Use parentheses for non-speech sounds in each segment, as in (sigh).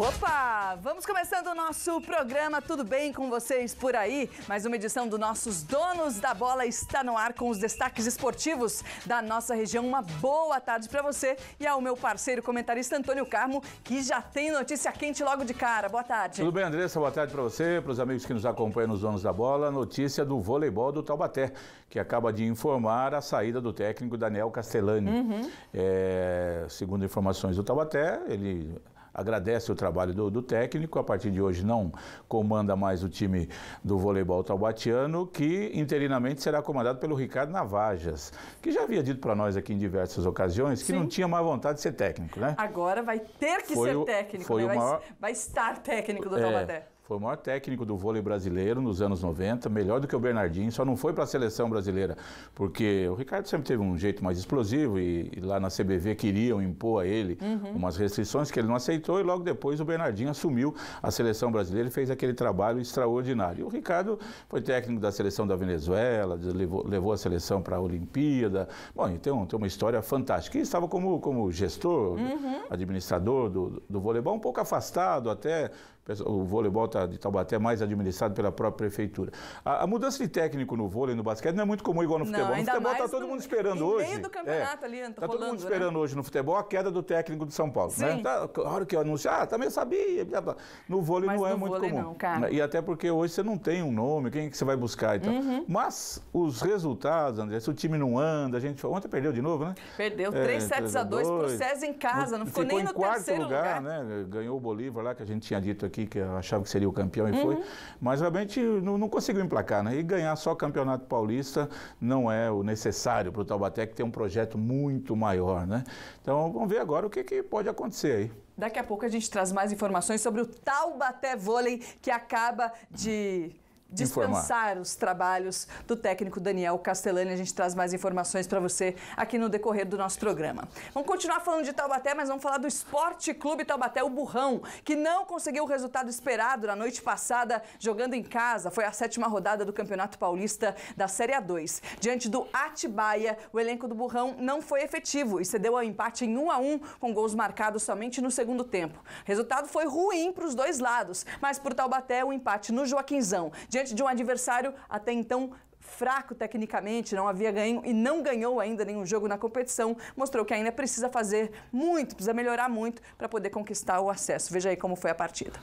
Opa! Vamos começando o nosso programa. Tudo bem com vocês por aí? Mais uma edição do Nossos Donos da Bola está no ar com os destaques esportivos da nossa região. Uma boa tarde para você e ao meu parceiro comentarista Antônio Carmo, que já tem notícia quente logo de cara. Boa tarde. Tudo bem, Andressa? Boa tarde para você, para os amigos que nos acompanham nos Donos da Bola. Notícia do voleibol do Taubaté, que acaba de informar a saída do técnico Daniel Castellani. Uhum. É, segundo informações do Taubaté, ele agradece o trabalho do, do, técnico, a partir de hoje não comanda mais o time do voleibol taubatiano, que interinamente será comandado pelo Ricardo Navajas, que já havia dito para nós aqui em diversas ocasiões que Sim. não tinha mais vontade de ser técnico, né? Agora vai ter que foi ser o, técnico, né? vai, maior... vai, estar técnico do é, foi o maior técnico do vôlei brasileiro nos anos 90, melhor do que o Bernardinho, só não foi para a seleção brasileira, porque o Ricardo sempre teve um jeito mais explosivo e, e lá na CBV queriam impor a ele uhum. umas restrições que ele não aceitou e logo depois o Bernardinho assumiu a seleção brasileira e fez aquele trabalho extraordinário. E o Ricardo foi técnico da seleção da Venezuela, levou, levou a seleção para a Olimpíada. Bom, então tem uma história fantástica. E estava como, como gestor, uhum. administrador do, do voleibol, um pouco afastado até o voleibol tá, de Taubaté é mais administrado pela própria prefeitura. A, a, mudança de técnico no vôlei, no basquete, não é muito comum igual no não, futebol. No futebol está todo mundo esperando hoje. meio do é. campeonato é, ali, Está né, tá todo mundo né? esperando né? hoje no futebol a queda do técnico de São Paulo. Né? Sim. Né? Tá, a hora que eu anunciar, ah, também sabia. Blá, blá. No vôlei Mas não é muito comum. Não, cara. E até porque hoje você não tem um nome, quem é que você vai buscar e tal. Uhum. Mas os resultados, André, se o time não anda, a gente. Ontem perdeu de novo, né? Perdeu 3 é, sets a 2 o César em casa, não ficou, ficou nem no terceiro lugar. lugar. Né? Ganhou o Bolívar lá, que a gente tinha dito aqui aqui, que achava que seria o campeão e uhum. foi, mas realmente não, não, conseguiu emplacar, né? E ganhar só o campeonato paulista não é o necessário para o Taubaté, que tem um projeto muito maior, né? Então vamos ver agora o que, que pode acontecer aí. Daqui a pouco a gente traz mais informações sobre o Taubaté Vôlei, que acaba de dispensar Informar. os trabalhos do técnico Daniel Castellani. A gente traz mais informações para você aqui no decorrer do nosso programa. Vamos continuar falando de Taubaté, mas vamos falar do Esporte Clube Taubaté, o Burrão, que não conseguiu o resultado esperado na noite passada, jogando em casa. Foi a sétima rodada do Campeonato Paulista da Série A2. Diante do Atibaia, o elenco do Burrão não foi efetivo e cedeu ao empate em 1 a 1 com gols marcados somente no segundo tempo. O resultado foi ruim para os dois lados, mas por Taubaté o empate no Joaquinzão. Diante diante de um adversário até então fraco tecnicamente, não havia ganho e não ganhou ainda nenhum jogo na competição, mostrou que ainda precisa fazer muito, precisa melhorar muito para poder conquistar o acesso. Veja aí como foi a partida.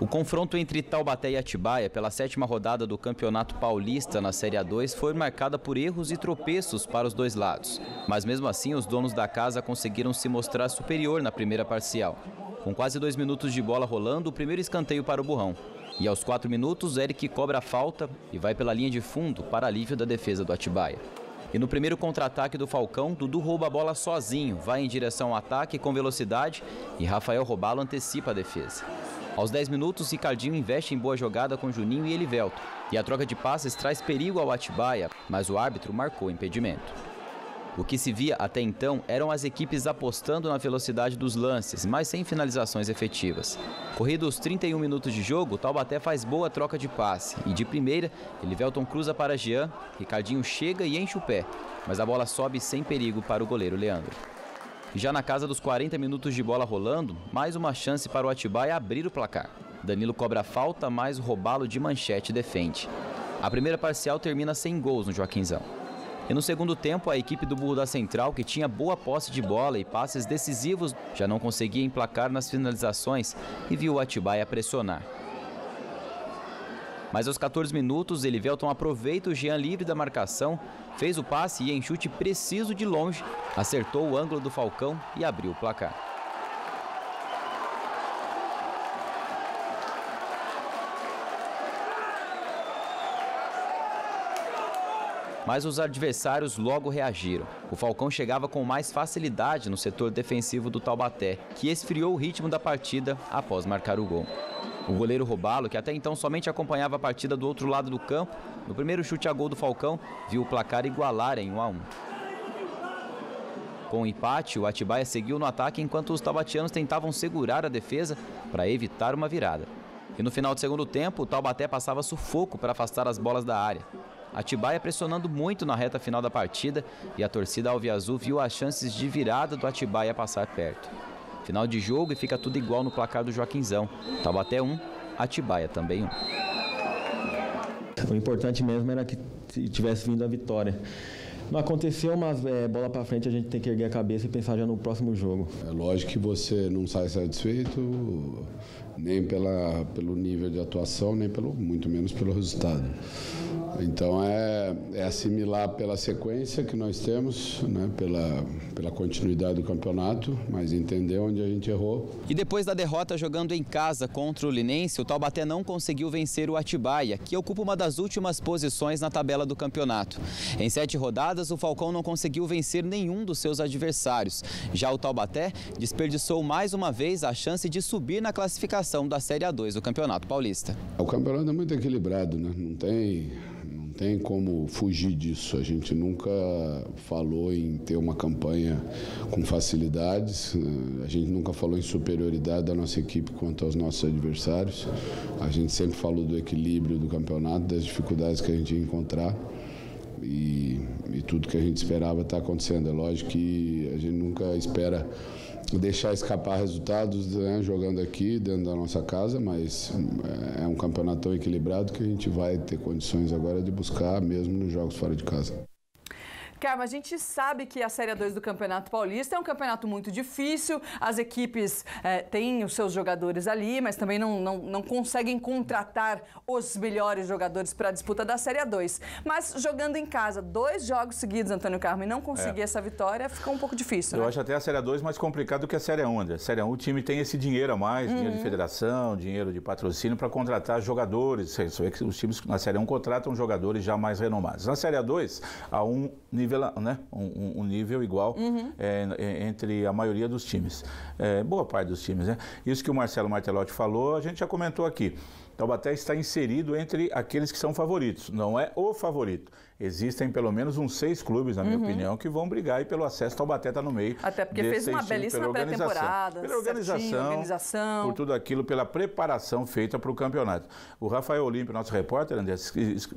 O confronto entre Taubaté e Atibaia pela sétima rodada do Campeonato Paulista na Série A2 foi marcada por erros e tropeços para os dois lados. Mas mesmo assim, os donos da casa conseguiram se mostrar superior na primeira parcial. Com quase dois minutos de bola rolando, o primeiro escanteio para o Burrão. E aos quatro minutos, Eric cobra a falta e vai pela linha de fundo para alívio da defesa do Atibaia. E no primeiro contra-ataque do Falcão, Dudu rouba a bola sozinho, vai em direção ao ataque com velocidade e Rafael Robalo antecipa a defesa. Aos 10 minutos, Ricardinho investe em boa jogada com Juninho e Elivelto. E a troca de passes traz perigo ao Atibaia, mas o árbitro marcou impedimento. O que se via até então eram as equipes apostando na velocidade dos lances, mas sem finalizações efetivas. Corridos os 31 minutos de jogo, Taubaté faz boa troca de passe e de primeira, Elivelton cruza para Jean, Ricardinho chega e enche o pé, mas a bola sobe sem perigo para o goleiro Leandro. Já na casa dos 40 minutos de bola rolando, mais uma chance para o Atibaia abrir o placar. Danilo cobra a falta, mas o robalo de manchete defende. A primeira parcial termina sem gols no Joaquinzão. E no segundo tempo, a equipe do Burro da Central, que tinha boa posse de bola e passes decisivos, já não conseguia emplacar nas finalizações e viu o Atibaia pressionar. Mas aos 14 minutos, Elivelton aproveita o Jean livre da marcação, fez o passe e em chute preciso de longe, acertou o ângulo do Falcão e abriu o placar. mas os adversários logo reagiram. O Falcão chegava com mais facilidade no setor defensivo do Taubaté, que esfriou o ritmo da partida após marcar o gol. O goleiro Robalo, que até então somente acompanhava a partida do outro lado do campo, no primeiro chute a gol do Falcão, viu o placar igualar em 1 a 1. Com o empate, o Atibaia seguiu no ataque enquanto os taubatianos tentavam segurar a defesa para evitar uma virada. E no final do segundo tempo, o Taubaté passava sufoco para afastar as bolas da área. Atibaia pressionando muito na reta final da partida e a torcida alviazul viu as chances de virada do Atibaia passar perto. Final de jogo e fica tudo igual no placar do Joaquinzão. até um, Atibaia também um. O importante mesmo era que tivesse vindo a vitória. Não aconteceu, mas é, bola para frente a gente tem que erguer a cabeça e pensar já no próximo jogo. É lógico que você não sai satisfeito nem pela, pelo nível de atuação, nem pelo muito menos pelo resultado. Então é, é assimilar pela sequência que nós temos, né, pela, pela continuidade do campeonato, mas entender onde a gente errou. E depois da derrota jogando em casa contra o Linense, o Taubaté não conseguiu vencer o Atibaia, que ocupa uma das últimas posições na tabela do campeonato. Em sete rodadas, o Falcão não conseguiu vencer nenhum dos seus adversários. Já o Taubaté desperdiçou mais uma vez a chance de subir na classificação classificação da Série A2 do Campeonato Paulista. O campeonato é muito equilibrado, né? Não tem, não tem como fugir disso. A gente nunca falou em ter uma campanha com facilidades, a gente nunca falou em superioridade da nossa equipe quanto aos nossos adversários. A gente sempre falou do equilíbrio do campeonato, das dificuldades que a gente ia encontrar. E, e tudo que a gente esperava está acontecendo. É lógico que a gente nunca espera deixar escapar resultados né, jogando aqui dentro da nossa casa, mas é, é um campeonato tão equilibrado que a gente vai ter condições agora de buscar mesmo nos jogos fora de casa. Carma, a gente sabe que a Série 2 do Campeonato Paulista é um campeonato muito difícil, as equipes é, têm os seus jogadores ali, mas também não, não, não conseguem contratar os melhores jogadores para a disputa da Série 2. Mas jogando em casa, dois jogos seguidos, Antônio Carmo, e não conseguir é. essa vitória, ficou um pouco difícil. Eu né? acho até a Série 2 mais complicada do que a Série 1, A Série 1 o time tem esse dinheiro a mais, uhum. dinheiro de uhum. federação, dinheiro de patrocínio para contratar jogadores. Os times na Série 1 contratam jogadores já mais renomados. Na Série 2, há um nível nível, né, um, um nível igual uhum. é, entre a maioria dos times. É, boa parte dos times, né? Isso que o Marcelo Martelotti falou, a gente já comentou aqui. Taubaté está inserido entre aqueles que são favoritos, não é o favorito. Existem pelo menos uns seis clubes, na minha uhum. opinião, que vão brigar e pelo acesso Taubaté está no meio. Até porque fez uma belíssima pré-temporada. Pela organização, certinho, organização, por tudo aquilo, pela preparação feita para o campeonato. O Rafael Olímpio, nosso repórter, André,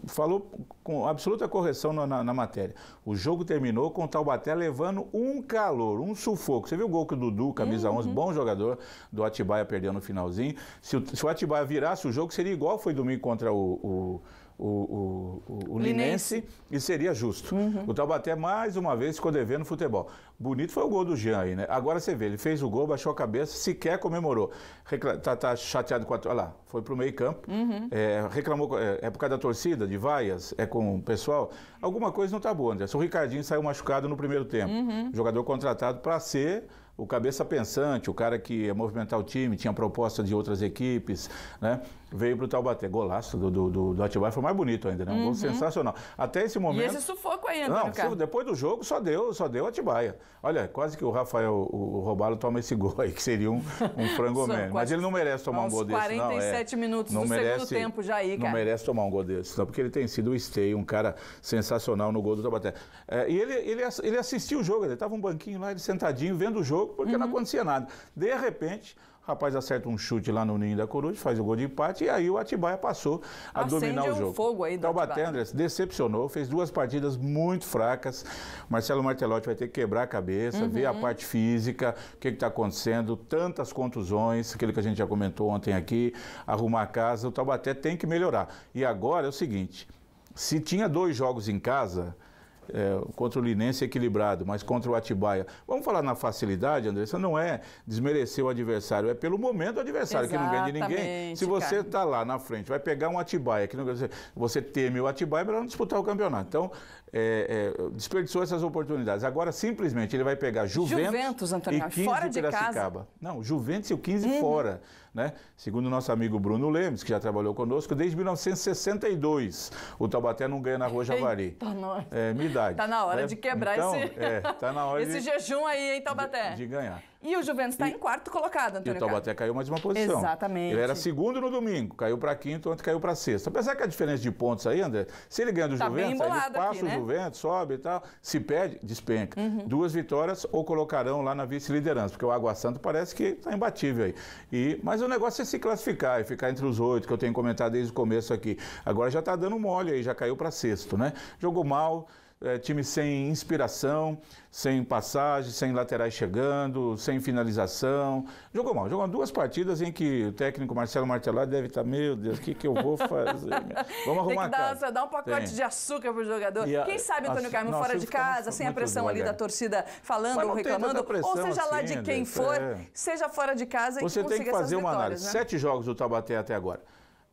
falou com absoluta correção na, na, na matéria. O jogo terminou com o Taubaté levando um calor, um sufoco. Você viu o gol que o Dudu, camisa uhum. 11, bom jogador, do Atibaia perdeu no finalzinho. Se o, se o Atibaia virasse o jogo, jogo seria igual foi domingo contra o, o, o, o, o Linense, Linense e seria justo. Uhum. O Taubaté, mais uma vez, ficou devendo futebol. Bonito foi o gol do Jean aí, né? Agora você vê, ele fez o gol, baixou a cabeça, sequer comemorou. Recla... Tá, tá, chateado com a... Olha lá, foi pro meio campo, uhum. é, reclamou... É, é, por causa da torcida, de vaias, é com o pessoal. Alguma coisa não tá boa, Anderson. O Ricardinho saiu machucado no primeiro tempo. Uhum. Jogador contratado para ser o cabeça pensante, o cara que ia movimentar o time, tinha proposta de outras equipes, né? veio para o Taubaté. Golaço do, do, do, do Atibaia, foi mais bonito ainda, né? Um uhum. gol sensacional. Até esse momento... E esse sufoco ainda, né, Não, depois do jogo só deu, só deu Atibaia. Olha, quase que o Rafael, o, o Robalo toma esse gol aí, que seria um, um frango (laughs) mesmo. Mas ele não merece tomar um gol desse, não. 47 é. minutos não do merece, segundo tempo já aí, cara. Não merece tomar um gol desse, não, porque ele tem sido o Stay, um cara sensacional no gol do Taubaté. É, e ele, ele, ele assistiu o jogo, ele estava um banquinho lá, ele sentadinho, vendo o jogo, porque uhum. não acontecia nada. De repente... O rapaz acerta um chute lá no Ninho da Coruja, faz o gol de empate e aí o Atibaia passou a Acende dominar o jogo. fogo aí do Taubaté, André, decepcionou, fez duas partidas muito fracas. Marcelo Martelotti vai ter que quebrar a cabeça, uhum. ver a uhum. parte física, o que está acontecendo, tantas contusões, aquilo que a gente já comentou ontem aqui, arrumar a casa, o Taubaté tem que melhorar. E agora é o seguinte, se tinha dois jogos em casa é, contra o Linense equilibrado, mas contra o Atibaia. Vamos falar na facilidade, Andressa? Não é desmerecer o adversário, é pelo momento o adversário, Exatamente, que não ganha de ninguém. Se você está lá na frente, vai pegar um Atibaia, que não, você teme o Atibaia, para é melhor não disputar o campeonato. Então, é, é, desperdiçou essas oportunidades. Agora, simplesmente, ele vai pegar Juventus, Juventus Antônio, e 15 fora de Piracicaba. Casa. Não, Juventus e o 15 uhum. fora. Né? Segundo o nosso amigo Bruno Lemes, que já trabalhou conosco, desde 1962, o Taubaté não ganha na Rua Javari. É, tá na hora. É, minha idade. na hora né? de quebrar então, esse, é, tá na hora (laughs) esse de, jejum aí, hein, Taubaté? de, de ganhar. E o Juventus está em quarto colocado, Antônio. E o Taubaté Carlos. caiu mais uma posição. Exatamente. Ele era segundo no domingo, caiu para quinto, ontem caiu para sexto. Apesar que a diferença de pontos aí, André, se ele ganha do tá Juventus, ele passa aqui, o né? Juventus, sobe e tal, se perde, despenca. Uhum. Duas vitórias ou colocarão lá na vice-liderança, porque o Água Santo parece que está imbatível aí. E, mas o negócio é se classificar e ficar entre os oito, que eu tenho comentado desde o começo aqui. Agora já está dando mole aí, já caiu para sexto, né? Jogou mal, é, time sem inspiração, sem passagem, sem laterais chegando, sem finalização. Jogou mal, jogou duas partidas em que o técnico Marcelo Martelado deve estar, tá, meu Deus, o que, que eu vou fazer? (laughs) Vamos arrumar Tem que dar, casa. dar um pacote Tem. de açúcar pro jogador. A, Quem sabe o Antônio Carmo fora de casa, sem a pressão ali da torcida falando ou reclamando, pressão, ou seja lá assim, de quem for, é. seja fora de casa e Você tem que fazer uma análise. Né? Sete jogos do Tabaté até agora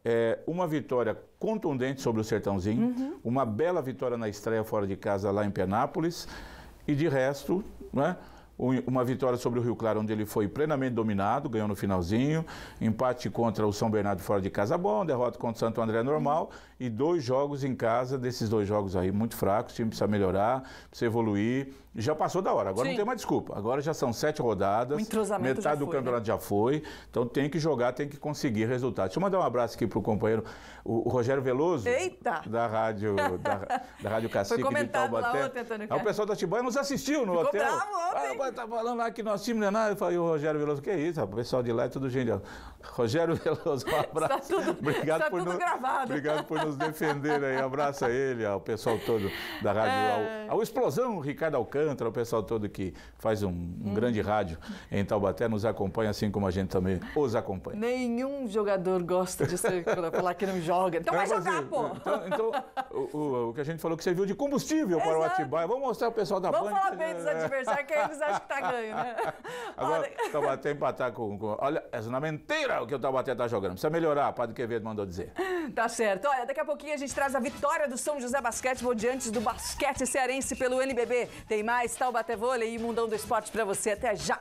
é, uma vitória contundente sobre o Sertãozinho, uhum. uma bela vitória na estreia fora de casa lá em Penápolis, e de resto, né, uma vitória sobre o Rio Claro, onde ele foi plenamente dominado, ganhou no finalzinho, empate contra o São Bernardo fora de casa bom, derrota contra o Santo André normal. Uhum e dois jogos em casa, desses dois jogos aí muito fracos, o time precisa melhorar, precisa evoluir. Já passou da hora, agora Sim. não tem mais desculpa. Agora já são sete rodadas, metade do foi, campeonato né? já foi, então tem que jogar, tem que conseguir resultados. Deixa eu mandar um abraço aqui para o companheiro, o, Rogério Veloso, Eita. da rádio da, (laughs) da Rádio Cacique foi de Taubaté. Lá ah, é o pessoal da Tibaia nos assistiu no Ficou hotel. Bravo ah, tá falando lá que nosso time não é nada. Eu falei, o Rogério Veloso, que é isso, o pessoal de lá é tudo gente. Rogério (laughs) Veloso, um abraço. tudo, Obrigado por tudo no... gravado. Obrigado por nos nos defender aí. Abraça ele, ao pessoal todo da rádio. É... Ao, ao, Explosão, Ricardo Alcântara, o pessoal todo que faz um, um hum. grande rádio em Taubaté, nos acompanha, assim como a gente também os acompanha. Nenhum jogador gosta de ser, falar que não joga. Então vai jogar, pô! Então, então o, o, o, que a gente falou que serviu de combustível Exato. para o Atibaia. Vamos mostrar o pessoal da Vamos Vamos falar bem é dos adversários, que aí eles acham que tá ganho, né? (laughs) Agora, olha... Taubaté empatar com, com... Olha, é na mentira o que o Taubaté tá jogando. Precisa melhorar, Padre Quevedo mandou dizer. Tá certo. Olha, daqui Daqui a pouquinho a gente traz a vitória do São José Basquetebol diante do basquete cearense pelo NBB. Tem mais Taubaté Vôlei e Mundão do Esporte para você. Até já!